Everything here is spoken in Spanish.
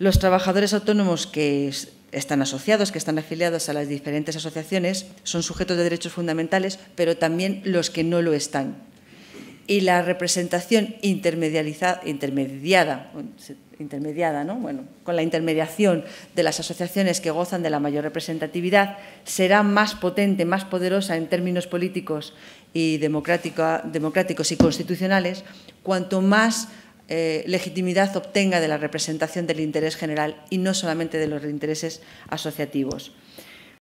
Los trabajadores autónomos que están asociados, que están afiliados a las diferentes asociaciones, son sujetos de derechos fundamentales, pero también los que no lo están. Y la representación intermedializada, intermediada, intermediada bueno, con la intermediación de las asociaciones que gozan de la mayor representatividad, será más potente, más poderosa en términos políticos y democráticos y constitucionales, cuanto más eh, legitimidad obtenga de la representación del interés general y no solamente de los intereses asociativos.